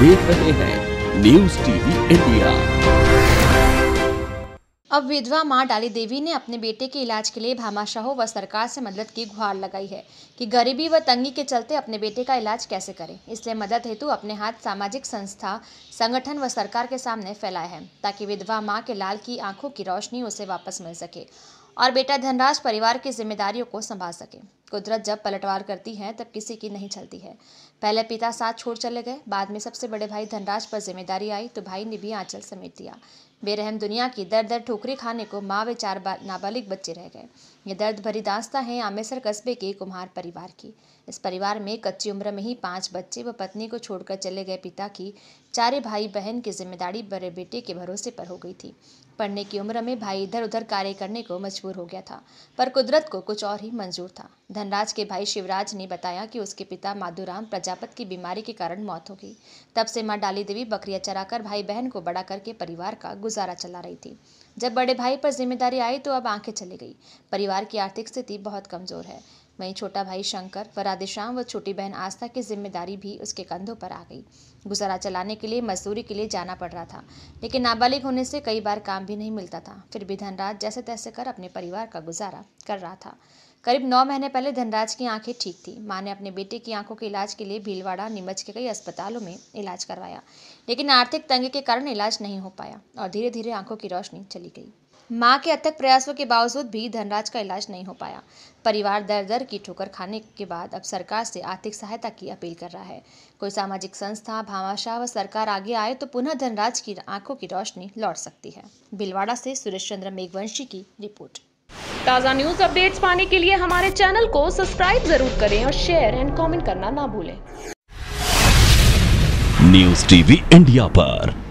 देख रहे हैं न्यूज टीवी इंडिया अब विधवा मां डाली देवी ने अपने बेटे के इलाज के लिए भामाशाहों व सरकार से मदद की गुहार लगाई है कि गरीबी व तंगी के चलते अपने बेटे का इलाज कैसे करें इसलिए मदद हेतु अपने हाथ सामाजिक संस्था संगठन व सरकार के सामने फैलाए है ताकि विधवा मां के लाल की आंखों की रोशनी उसे वापस मिल सके और बेटा धनराज परिवार की जिम्मेदारियों को संभाल सके कुदरत जब पलटवार करती है तब किसी की नहीं चलती है पहले पिता साथ छोड़ चले गए बाद में सबसे बड़े भाई धनराज पर जिम्मेदारी आई तो भाई ने भी आंचल समेट दिया बेरहम दुनिया की दर दर ठोकरी खाने को माँ वे चार नाबालिग बच्चे रह गए ये दर्द भरी दास्ता है आमेसर कस्बे के कुम्हार परिवार की इस परिवार में कच्ची उम्र में ही पांच बच्चे व पत्नी को छोड़कर चले गए पिता की चारे भाई बहन की जिम्मेदारी बड़े बेटे के भरोसे पर हो गई थी पढ़ने की उम्र में भाई इधर उधर कार्य करने को मजबूर हो गया था पर कुदरत को कुछ और ही मंजूर था धनराज के भाई शिवराज ने बताया कि उसके पिता माधुराम प्रजापत की बीमारी के कारण मौत हो गई तब से माँ डाली देवी बकरियां चराकर भाई बहन को बड़ा करके परिवार का गुजारा चला रही थी जब बड़े भाई पर जिम्मेदारी आई तो अब आंखें चली गई परिवार की आर्थिक स्थिति बहुत कमजोर है वहीं छोटा भाई शंकर व राधेश्याम व छोटी बहन आस्था की जिम्मेदारी भी उसके कंधों पर आ गई गुजारा चलाने के लिए मजदूरी के लिए जाना पड़ रहा था लेकिन नाबालिग होने से कई बार काम भी नहीं मिलता था फिर भी धनराज जैसे तैसे कर अपने परिवार का गुजारा कर रहा था करीब नौ महीने पहले धनराज की आंखें ठीक थी माँ ने अपने बेटे की आंखों के इलाज के लिए भीलवाड़ा नीमच के कई अस्पतालों में इलाज करवाया लेकिन आर्थिक तंगी के कारण इलाज नहीं हो पाया और धीरे धीरे आंखों की रोशनी चली गई मां के अथक प्रयासों के बावजूद भी धनराज का इलाज नहीं हो पाया परिवार दर दर की ठोकर खाने के बाद अब सरकार से आर्थिक सहायता की अपील कर रहा है कोई सामाजिक संस्था भामाशाह व सरकार आगे आए तो पुनः धनराज की आंखों की रोशनी लौट सकती है भिलवाड़ा से सुरेश चंद्र मेघवंशी की रिपोर्ट ताज़ा न्यूज अपडेट्स पाने के लिए हमारे चैनल को सब्सक्राइब जरूर करें और शेयर एंड कॉमेंट करना ना भूलें न्यूज टीवी इंडिया पर